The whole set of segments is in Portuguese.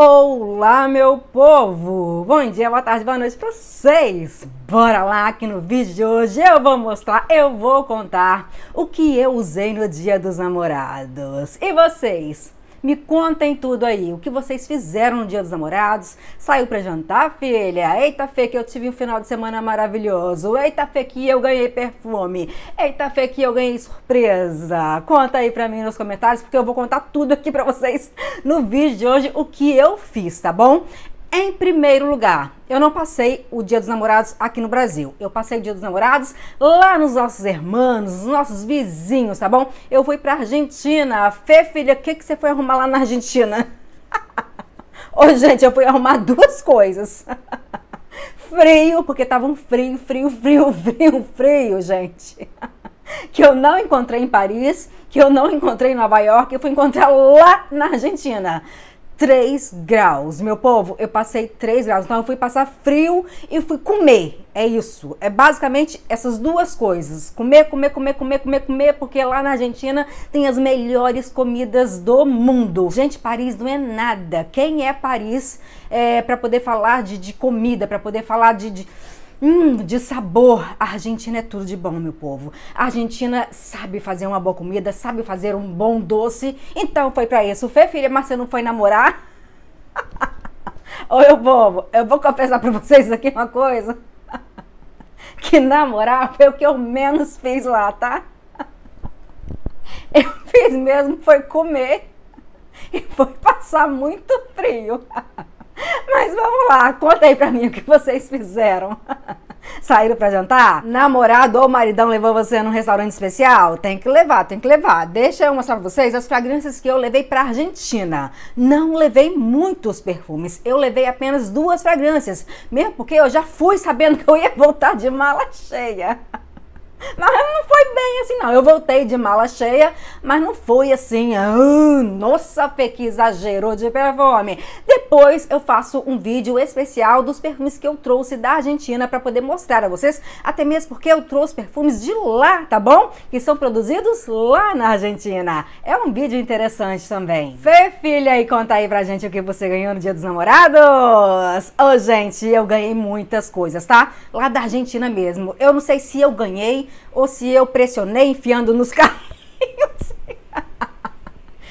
Olá, meu povo! Bom dia, boa tarde, boa noite pra vocês! Bora lá que no vídeo de hoje eu vou mostrar, eu vou contar o que eu usei no dia dos namorados. E vocês? Me contem tudo aí, o que vocês fizeram no Dia dos Namorados? Saiu para jantar, filha? Eita, Fê, que eu tive um final de semana maravilhoso. Eita, Fê, que eu ganhei perfume. Eita, Fê, que eu ganhei surpresa. Conta aí para mim nos comentários, porque eu vou contar tudo aqui para vocês no vídeo de hoje, o que eu fiz, tá bom? Em primeiro lugar, eu não passei o Dia dos Namorados aqui no Brasil. Eu passei o Dia dos Namorados lá nos nossos irmãos, nos nossos vizinhos, tá bom? Eu fui pra Argentina. Fê, filha, o que, que você foi arrumar lá na Argentina? Ô, gente, eu fui arrumar duas coisas. frio, porque tava um frio, frio, frio, frio, frio, gente. que eu não encontrei em Paris, que eu não encontrei em Nova York, eu fui encontrar lá na Argentina. 3 graus. Meu povo, eu passei 3 graus. Então eu fui passar frio e fui comer. É isso. É basicamente essas duas coisas: comer, comer, comer, comer, comer, comer, porque lá na Argentina tem as melhores comidas do mundo. Gente, Paris não é nada. Quem é Paris é, para poder falar de, de comida, para poder falar de, de Hum, de sabor. A Argentina é tudo de bom, meu povo. A Argentina sabe fazer uma boa comida, sabe fazer um bom doce. Então foi para isso. Fê, filha, mas você não foi namorar? Ou eu eu vou confessar para vocês aqui uma coisa. que namorar foi o que eu menos fiz lá, tá? Eu fiz mesmo foi comer e foi passar muito frio. Mas vamos lá, conta aí pra mim o que vocês fizeram. Saíram pra jantar? Namorado ou maridão levou você num restaurante especial? Tem que levar, tem que levar. Deixa eu mostrar pra vocês as fragrâncias que eu levei pra Argentina. Não levei muitos perfumes, eu levei apenas duas fragrâncias. Mesmo porque eu já fui sabendo que eu ia voltar de mala cheia. Mas não foi bem assim, não. Eu voltei de mala cheia, mas não foi assim. Ah, nossa, Fê, que exagerou de perfume. Depois eu faço um vídeo especial dos perfumes que eu trouxe da Argentina para poder mostrar a vocês. Até mesmo porque eu trouxe perfumes de lá, tá bom? Que são produzidos lá na Argentina. É um vídeo interessante também. Fê, filha, e conta aí pra gente o que você ganhou no Dia dos Namorados. Ô, oh, gente, eu ganhei muitas coisas, tá? Lá da Argentina mesmo. Eu não sei se eu ganhei ou se eu pressionei enfiando nos carrinhos.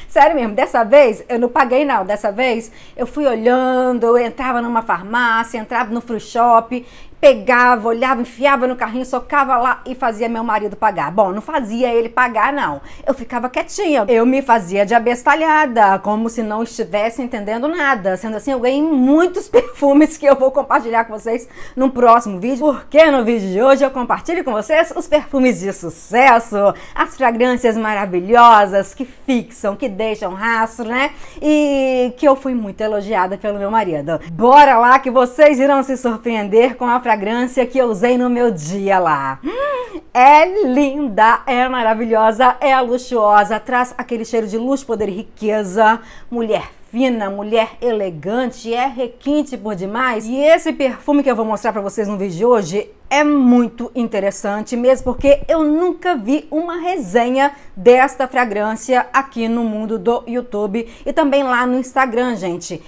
Sério mesmo, dessa vez eu não paguei não, dessa vez eu fui olhando, eu entrava numa farmácia, entrava no free shop, pegava, olhava, enfiava no carrinho, socava lá e fazia meu marido pagar. Bom, não fazia ele pagar, não. Eu ficava quietinha. Eu me fazia de abestalhada, como se não estivesse entendendo nada. Sendo assim, eu ganhei muitos perfumes que eu vou compartilhar com vocês num próximo vídeo. Porque no vídeo de hoje eu compartilho com vocês os perfumes de sucesso, as fragrâncias maravilhosas que fixam, que deixam rastro, né? E que eu fui muito elogiada pelo meu marido. Bora lá que vocês irão se surpreender com a fragrância que eu usei no meu dia lá. Hum, é linda, é maravilhosa, é luxuosa, traz aquele cheiro de luz, poder e riqueza. Mulher fina, mulher elegante, é requinte por demais. E esse perfume que eu vou mostrar para vocês no vídeo de hoje é muito interessante mesmo, porque eu nunca vi uma resenha desta fragrância aqui no mundo do YouTube e também lá no Instagram, gente.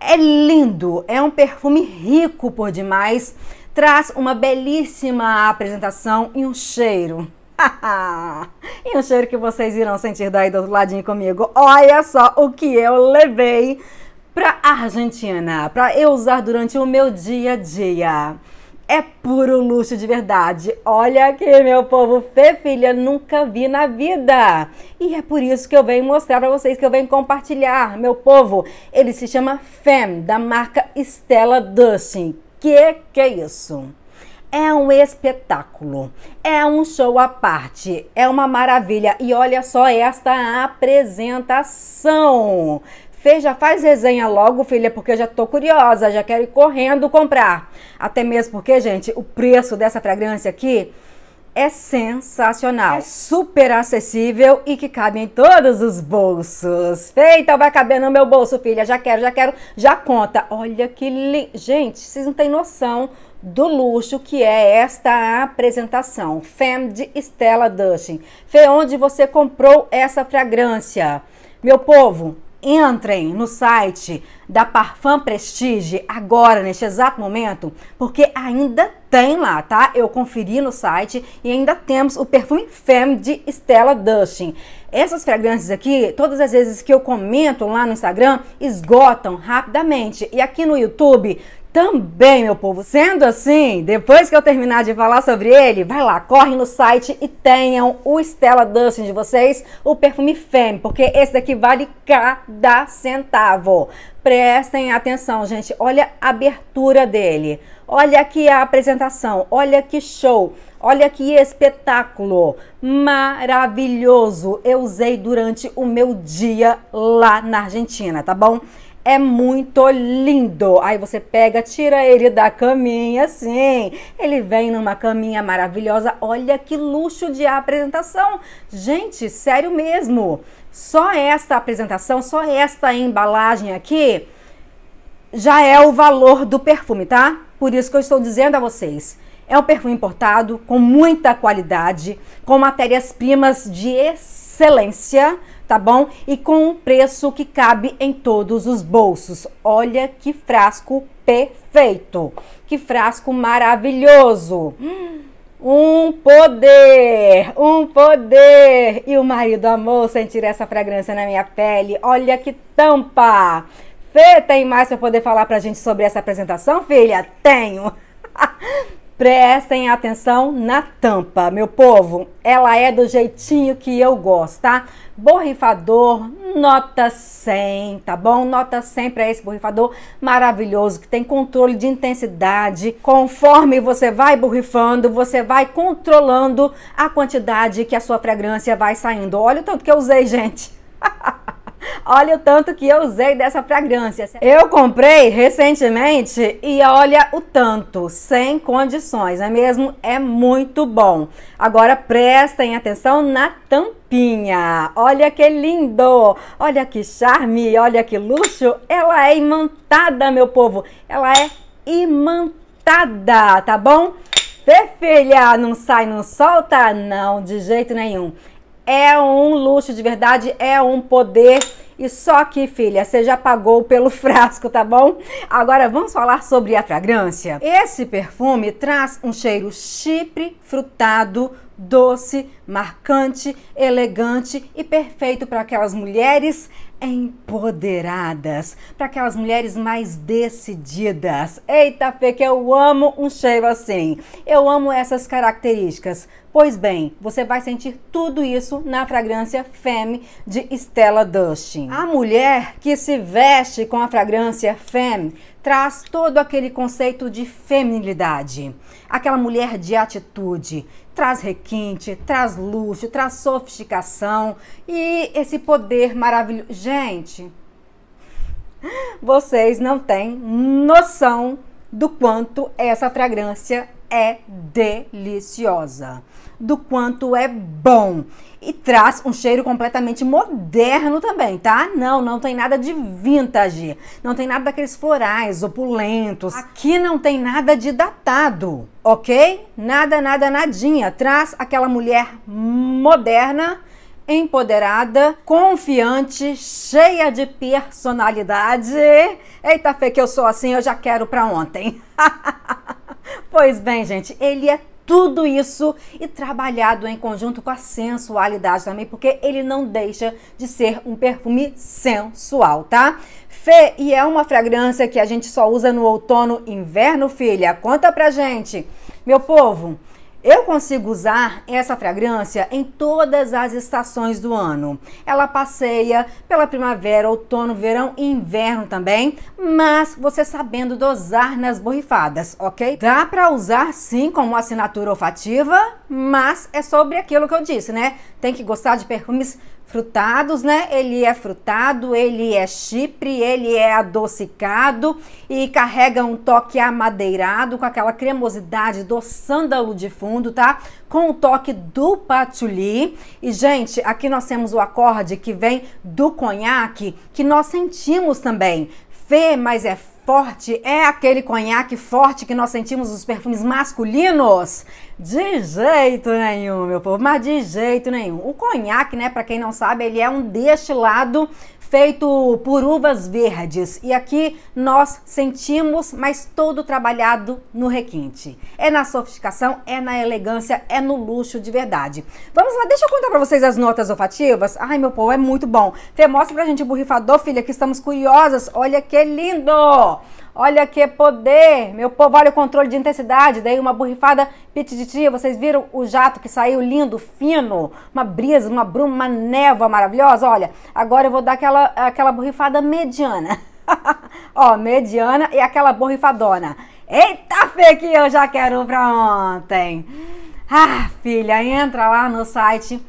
É lindo, é um perfume rico por demais, traz uma belíssima apresentação e um cheiro. e um cheiro que vocês irão sentir daí do outro ladinho comigo. Olha só o que eu levei para Argentina, para eu usar durante o meu dia a dia é puro luxo de verdade. Olha aqui, meu povo, Fê Filha nunca vi na vida. E é por isso que eu venho mostrar para vocês, que eu venho compartilhar, meu povo. Ele se chama Fem, da marca Stella Dustin. Que que é isso? É um espetáculo, é um show à parte, é uma maravilha. E olha só esta apresentação. Fê, já faz resenha logo, filha, porque eu já tô curiosa, já quero ir correndo comprar. Até mesmo porque, gente, o preço dessa fragrância aqui é sensacional, é. super acessível e que cabe em todos os bolsos. Feita, vai caber no meu bolso, filha. Já quero, já quero, já conta. Olha que lindo. Gente, vocês não têm noção do luxo que é esta apresentação. Femme de Stella Dustin. Fê, onde você comprou essa fragrância? Meu povo, Entrem no site da Parfum Prestige agora, neste exato momento, porque ainda tem lá, tá? Eu conferi no site e ainda temos o perfume Femme de Stella Dustin. Essas fragrâncias aqui, todas as vezes que eu comento lá no Instagram, esgotam rapidamente. E aqui no YouTube também, meu povo. Sendo assim, depois que eu terminar de falar sobre ele, vai lá, corre no site e tenham o Stella Dustin de vocês, o perfume Femme, porque esse daqui vale cada centavo. Prestem atenção, gente. Olha a abertura dele. Olha aqui a apresentação. Olha que show. Olha que espetáculo maravilhoso. Eu usei durante o meu dia lá na Argentina, tá bom? é muito lindo. Aí você pega, tira ele da caminha, assim. Ele vem numa caminha maravilhosa. Olha que luxo de apresentação. Gente, sério mesmo. Só esta apresentação, só esta embalagem aqui já é o valor do perfume, tá? Por isso que eu estou dizendo a vocês. É um perfume importado com muita qualidade, com matérias-primas de excelência tá bom? E com um preço que cabe em todos os bolsos. Olha que frasco perfeito! Que frasco maravilhoso! Um poder, um poder! E o marido amou sentir essa fragrância na minha pele. Olha que tampa! Fê, tem mais para poder falar pra gente sobre essa apresentação, filha? Tenho! Prestem atenção na tampa, meu povo. Ela é do jeitinho que eu gosto, tá? Borrifador nota 100, tá bom? Nota 100 para esse borrifador maravilhoso que tem controle de intensidade. Conforme você vai borrifando, você vai controlando a quantidade que a sua fragrância vai saindo. Olha o tanto que eu usei, gente. Olha o tanto que eu usei dessa fragrância. Eu comprei recentemente e olha o tanto, sem condições, não é mesmo? É muito bom. Agora prestem atenção na tampinha. Olha que lindo, olha que charme, olha que luxo. Ela é imantada, meu povo. Ela é imantada, tá bom? Fê, filha, não sai, não solta? Não, de jeito nenhum. É um luxo de verdade, é um poder e só que, filha, você já pagou pelo frasco, tá bom? Agora vamos falar sobre a fragrância. Esse perfume traz um cheiro chipre frutado doce, marcante, elegante e perfeito para aquelas mulheres empoderadas, para aquelas mulheres mais decididas. Eita, Fê, que eu amo um cheiro assim. Eu amo essas características. Pois bem, você vai sentir tudo isso na fragrância Femme de Stella Dustin. A mulher que se veste com a fragrância Femme traz todo aquele conceito de feminilidade. Aquela mulher de atitude, traz requinte, traz luxo, traz sofisticação e esse poder maravilhoso. Gente, vocês não têm noção do quanto essa fragrância é deliciosa, do quanto é bom. E traz um cheiro completamente moderno também, tá? Não, não tem nada de vintage, não tem nada daqueles florais opulentos. Aqui não tem nada de datado, ok? Nada, nada, nadinha. Traz aquela mulher moderna empoderada, confiante, cheia de personalidade. Eita, Fê, que eu sou assim, eu já quero pra ontem. Pois bem, gente, ele é tudo isso e trabalhado em conjunto com a sensualidade também, porque ele não deixa de ser um perfume sensual, tá? Fê, e é uma fragrância que a gente só usa no outono e inverno, filha. Conta pra gente. Meu povo, eu consigo usar essa fragrância em todas as estações do ano. Ela passeia pela primavera, outono, verão e inverno também, mas você sabendo dosar nas borrifadas, ok? Dá para usar sim como assinatura olfativa, mas é sobre aquilo que eu disse, né? Tem que gostar de perfumes frutados, né? Ele é frutado, ele é chipre, ele é adocicado e carrega um toque amadeirado com aquela cremosidade do sândalo de fundo, tá? Com o toque do patchouli. E gente, aqui nós temos o acorde que vem do conhaque, que nós sentimos também. Fê, mas é forte é aquele conhaque forte que nós sentimos os perfumes masculinos? De jeito nenhum, meu povo, mas de jeito nenhum. O conhaque, né, para quem não sabe, ele é um destilado feito por uvas verdes. E aqui nós sentimos, mas todo trabalhado no requinte. É na sofisticação, é na elegância, é no luxo de verdade. Vamos lá, deixa eu contar pra vocês as notas olfativas. Ai, meu povo, é muito bom. Fê, mostra pra gente o borrifador, filha, que estamos curiosas. Olha que lindo! Olha que poder! Meu povo, olha o controle de intensidade. Daí uma borrifada tia. Vocês viram o jato que saiu lindo, fino? Uma brisa, uma bruma, uma névoa maravilhosa. Olha, agora eu vou dar aquela, aquela borrifada mediana. Ó, mediana e aquela borrifadona. Eita, Fê, que eu já quero pra ontem. Ah, filha, entra lá no site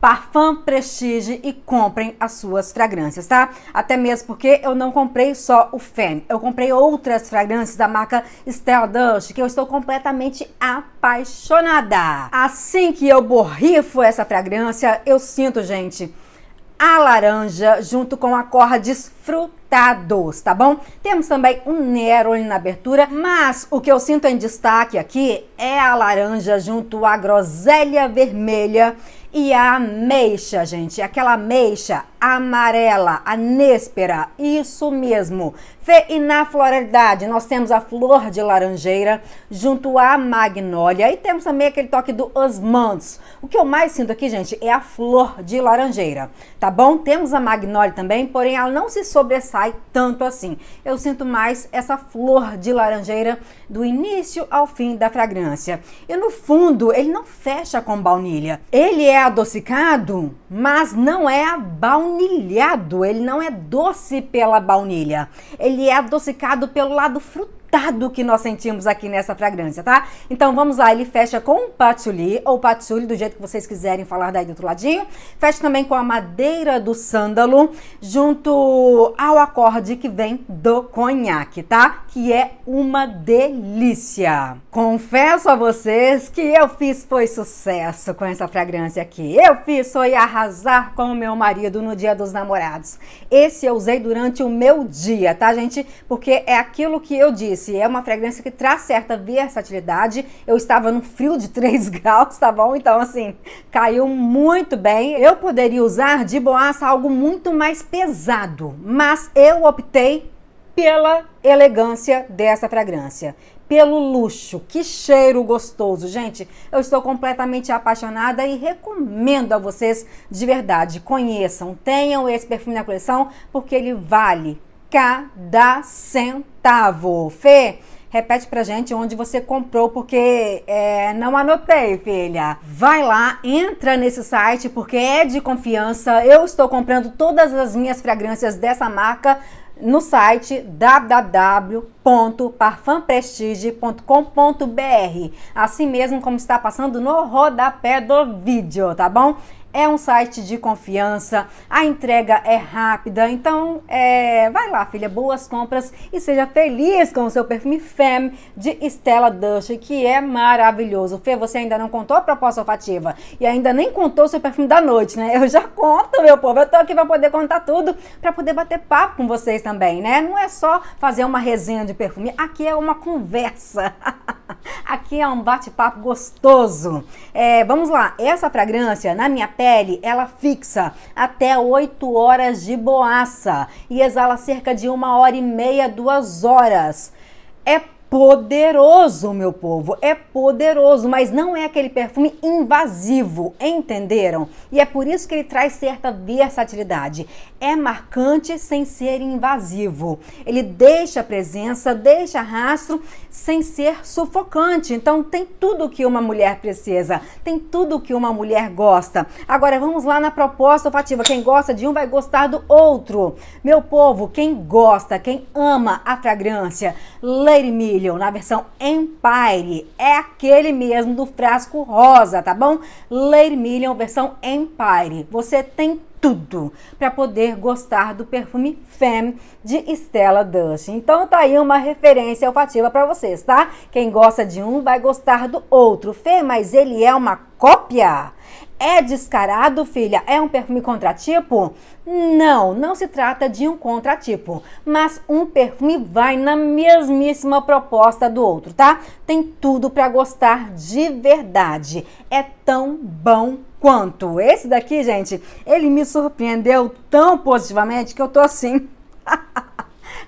Parfum Prestige e comprem as suas fragrâncias, tá? Até mesmo porque eu não comprei só o Femme, eu comprei outras fragrâncias da marca Stella Dust, que eu estou completamente apaixonada. Assim que eu borrifo essa fragrância, eu sinto, gente, a laranja junto com acordes frutados, tá bom? Temos também um Neroli na abertura, mas o que eu sinto em destaque aqui é a laranja junto à groselha vermelha e a ameixa, gente. Aquela ameixa amarela, a néspera, isso mesmo. Fê, e na floralidade, nós temos a flor de laranjeira junto à magnólia e temos também aquele toque do osmanthus. O que eu mais sinto aqui, gente, é a flor de laranjeira, tá bom? Temos a magnólia também, porém ela não se sobressai tanto assim. Eu sinto mais essa flor de laranjeira do início ao fim da fragrância. E no fundo, ele não fecha com baunilha. Ele é adocicado, mas não é a baunilha baunilhado, ele não é doce pela baunilha, ele é adocicado pelo lado frutado resultado que nós sentimos aqui nessa fragrância, tá? Então vamos lá, ele fecha com patchouli ou patchouli, do jeito que vocês quiserem falar daí do outro ladinho. Fecha também com a madeira do sândalo, junto ao acorde que vem do conhaque, tá? Que é uma delícia. Confesso a vocês que eu fiz foi sucesso com essa fragrância aqui. Eu fiz foi arrasar com o meu marido no dia dos namorados. Esse eu usei durante o meu dia, tá, gente? Porque é aquilo que eu disse disse, é uma fragrância que traz certa versatilidade. Eu estava num frio de 3 graus, tá bom? Então, assim, caiu muito bem. Eu poderia usar de boaça algo muito mais pesado, mas eu optei pela elegância dessa fragrância, pelo luxo. Que cheiro gostoso, gente. Eu estou completamente apaixonada e recomendo a vocês de verdade, conheçam, tenham esse perfume na coleção porque ele vale cada centavo. Fê, repete pra gente onde você comprou, porque é, não anotei, filha. Vai lá, entra nesse site, porque é de confiança. Eu estou comprando todas as minhas fragrâncias dessa marca no site www.parfumprestige.com.br. Assim mesmo como está passando no rodapé do vídeo, tá bom? é um site de confiança, a entrega é rápida, então é, vai lá, filha, boas compras e seja feliz com o seu perfume Femme de Stella Dush, que é maravilhoso. Fê, você ainda não contou a proposta olfativa e ainda nem contou o seu perfume da noite, né? Eu já conto, meu povo, eu tô aqui pra poder contar tudo, pra poder bater papo com vocês também, né? Não é só fazer uma resenha de perfume, aqui é uma conversa. aqui é um bate-papo gostoso. É, vamos lá, essa fragrância, na minha pele, ela fixa até 8 horas de boaça e exala cerca de uma hora e meia, duas horas. É poderoso, meu povo. É poderoso, mas não é aquele perfume invasivo, entenderam? E é por isso que ele traz certa versatilidade. É marcante sem ser invasivo. Ele deixa presença, deixa rastro sem ser sufocante. Então tem tudo que uma mulher precisa, tem tudo que uma mulher gosta. Agora vamos lá na proposta olfativa. Quem gosta de um vai gostar do outro. Meu povo, quem gosta, quem ama a fragrância, Lady Me Pavilion, na versão Empire. É aquele mesmo do frasco rosa, tá bom? Lady Million, versão Empire. Você tem tudo para poder gostar do perfume Femme de Stella Dust. Então tá aí uma referência olfativa para vocês, tá? Quem gosta de um vai gostar do outro. Fê, mas ele é uma cópia? É descarado, filha? É um perfume contratipo? Não, não se trata de um contratipo, mas um perfume vai na mesmíssima proposta do outro, tá? Tem tudo para gostar de verdade. É tão bom quanto. Esse daqui, gente, ele me surpreendeu tão positivamente que eu tô assim.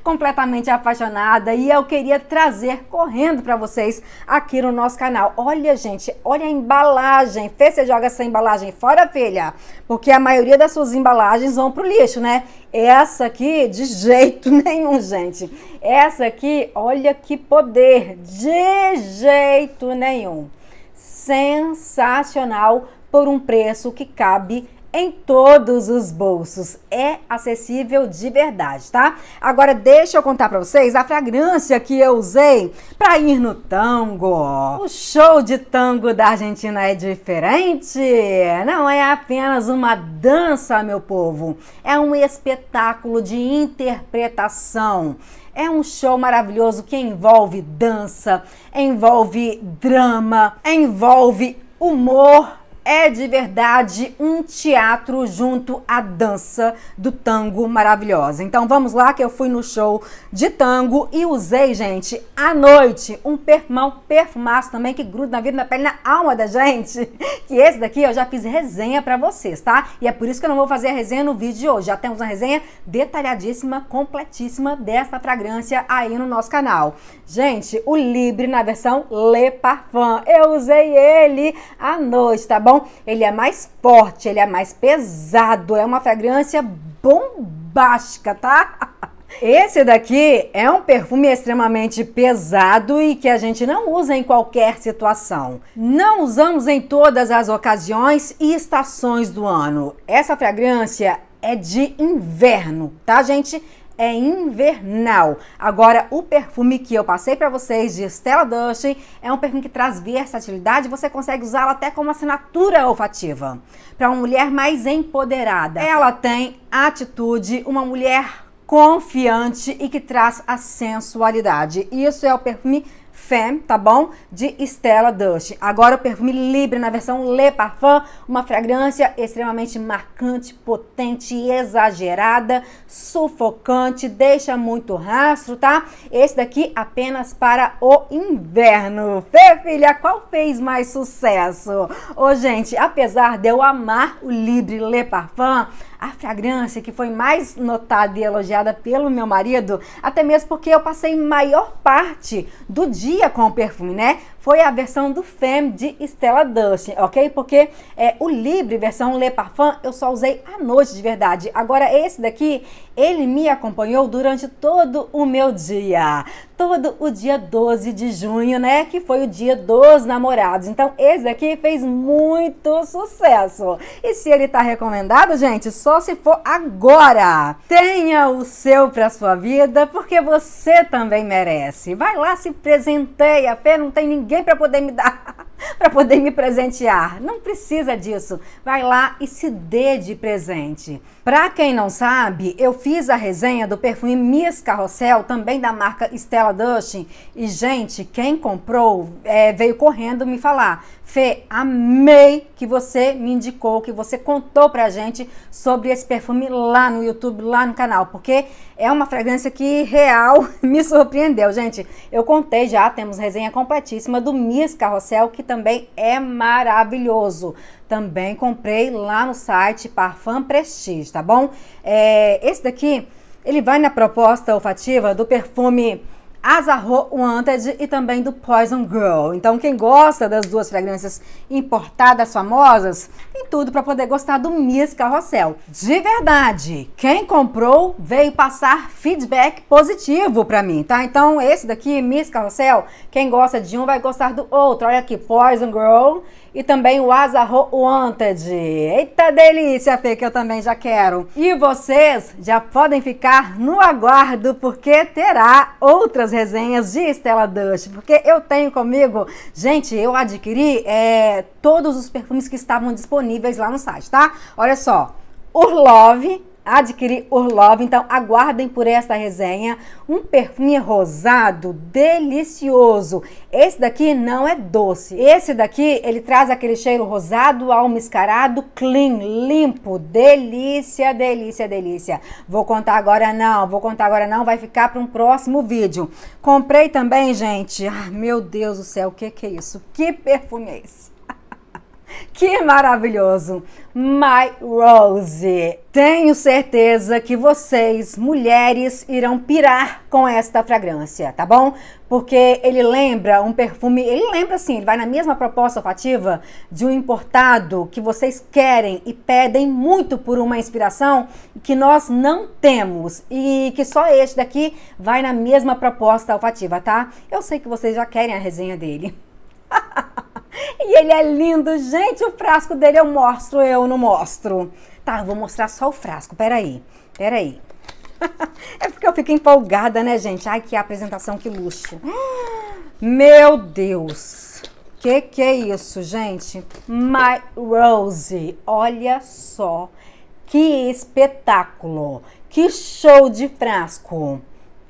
completamente apaixonada e eu queria trazer correndo para vocês aqui no nosso canal. Olha, gente, olha a embalagem. Fê, você joga essa embalagem fora, filha, porque a maioria das suas embalagens vão pro lixo, né? Essa aqui, de jeito nenhum, gente. Essa aqui, olha que poder, de jeito nenhum. Sensacional por um preço que cabe em todos os bolsos. É acessível de verdade, tá? Agora deixa eu contar para vocês a fragrância que eu usei para ir no tango. O show de tango da Argentina é diferente. Não é apenas uma dança, meu povo. É um espetáculo de interpretação. É um show maravilhoso que envolve dança, envolve drama, envolve humor é de verdade um teatro junto à dança do tango maravilhosa. Então vamos lá que eu fui no show de tango e usei, gente, à noite um perfumão perfumaço também que gruda na vida, na pele, na alma da gente. Que esse daqui eu já fiz resenha para vocês, tá? E é por isso que eu não vou fazer a resenha no vídeo de hoje. Já temos uma resenha detalhadíssima, completíssima dessa fragrância aí no nosso canal. Gente, o Libre na versão Le Parfum. Eu usei ele à noite, tá bom? bom? Ele é mais forte, ele é mais pesado, é uma fragrância bombástica, tá? Esse daqui é um perfume extremamente pesado e que a gente não usa em qualquer situação. Não usamos em todas as ocasiões e estações do ano. Essa fragrância é de inverno, tá, gente? é invernal. Agora, o perfume que eu passei para vocês de Stella Dustin é um perfume que traz versatilidade, você consegue usá-lo até como assinatura olfativa. Para uma mulher mais empoderada. Ela tem atitude, uma mulher confiante e que traz a sensualidade. Isso é o perfume Femme, tá bom? De Stella Dust. Agora o perfume Libre na versão Le Parfum, uma fragrância extremamente marcante, potente, exagerada, sufocante, deixa muito rastro, tá? Esse daqui apenas para o inverno. Fê, filha, qual fez mais sucesso? Ô, gente, apesar de eu amar o Libre Le Parfum, a fragrância que foi mais notada e elogiada pelo meu marido, até mesmo porque eu passei maior parte do dia com o perfume, né? foi a versão do Femme de Stella Dustin, ok? Porque é, o Libre, versão Le Parfum, eu só usei à noite de verdade. Agora, esse daqui, ele me acompanhou durante todo o meu dia. Todo o dia 12 de junho, né? Que foi o dia dos namorados. Então, esse daqui fez muito sucesso. E se ele tá recomendado, gente, só se for agora. Tenha o seu pra sua vida, porque você também merece. Vai lá, se presenteia. Fê, não tem ninguém alguém para poder me dar, para poder me presentear. Não precisa disso. Vai lá e se dê de presente. Para quem não sabe, eu fiz a resenha do perfume Miss Carrossel, também da marca Stella Dustin, e gente, quem comprou é, veio correndo me falar. Fê, amei que você me indicou, que você contou pra gente sobre esse perfume lá no YouTube, lá no canal, porque é uma fragrância que real me surpreendeu, gente. Eu contei já, temos resenha completíssima do Miss Carrossel, que também é maravilhoso. Também comprei lá no site Parfum Prestige, tá bom? É, esse daqui, ele vai na proposta olfativa do perfume Azarro Wanted e também do Poison Girl. Então, quem gosta das duas fragrâncias importadas famosas, tem tudo para poder gostar do Miss Carrossel. De verdade, quem comprou veio passar feedback positivo para mim, tá? Então, esse daqui, Miss Carrossel, quem gosta de um vai gostar do outro. Olha aqui, Poison Girl e também o Azarro Wanted. Eita delícia, Fê, que eu também já quero. E vocês já podem ficar no aguardo, porque terá outras resenhas de Stella Dust, porque eu tenho comigo, gente, eu adquiri é, todos os perfumes que estavam disponíveis lá no site, tá? Olha só, love adquirir love Então, aguardem por esta resenha. Um perfume rosado delicioso. Esse daqui não é doce. Esse daqui, ele traz aquele cheiro rosado almiscarado, clean, limpo. Delícia, delícia, delícia. Vou contar agora não, vou contar agora não, vai ficar para um próximo vídeo. Comprei também, gente. Ah, meu Deus do céu, o que que é isso? Que perfume é esse? Que maravilhoso! My Rose! Tenho certeza que vocês, mulheres, irão pirar com esta fragrância, tá bom? Porque ele lembra um perfume, ele lembra assim, ele vai na mesma proposta olfativa de um importado que vocês querem e pedem muito por uma inspiração que nós não temos e que só este daqui vai na mesma proposta olfativa, tá? Eu sei que vocês já querem a resenha dele. e ele é lindo, gente. O frasco dele eu mostro, eu não mostro. Tá, eu vou mostrar só o frasco. Peraí, peraí. é porque eu fico empolgada, né, gente? Ai, que apresentação, que luxo. Meu Deus. Que que é isso, gente? My Rose. Olha só que espetáculo. Que show de frasco.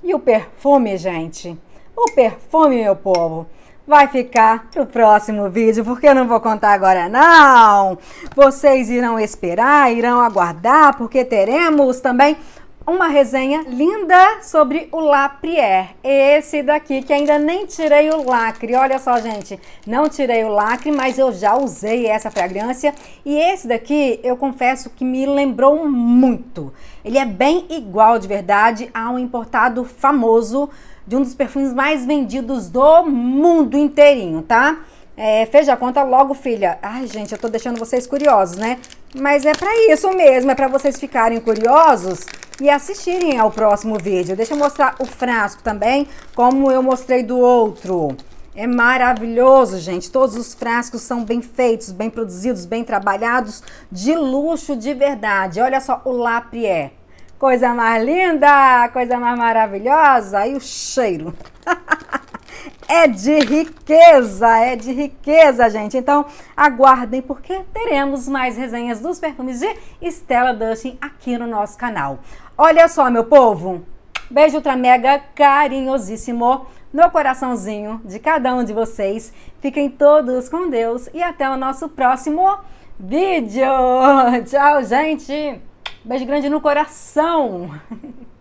E o perfume, gente? O perfume, meu povo vai ficar pro próximo vídeo, porque eu não vou contar agora não. Vocês irão esperar, irão aguardar, porque teremos também uma resenha linda sobre o Laprière. Esse daqui que ainda nem tirei o lacre. Olha só, gente, não tirei o lacre, mas eu já usei essa fragrância. E esse daqui, eu confesso que me lembrou muito. Ele é bem igual de verdade a um importado famoso de um dos perfumes mais vendidos do mundo inteirinho, tá? É, a conta logo, filha. Ai, gente, eu tô deixando vocês curiosos, né? Mas é para isso mesmo, é para vocês ficarem curiosos e assistirem ao próximo vídeo. Deixa eu mostrar o frasco também, como eu mostrei do outro. É maravilhoso, gente. Todos os frascos são bem feitos, bem produzidos, bem trabalhados, de luxo de verdade. Olha só o Laprié. Coisa mais linda, coisa mais maravilhosa. E o cheiro. é de riqueza, é de riqueza, gente. Então, aguardem porque teremos mais resenhas dos perfumes de Stella Dustin aqui no nosso canal. Olha só, meu povo. Beijo ultra mega carinhosíssimo no coraçãozinho de cada um de vocês. Fiquem todos com Deus e até o nosso próximo vídeo. Tchau, gente. Beijo grande no coração!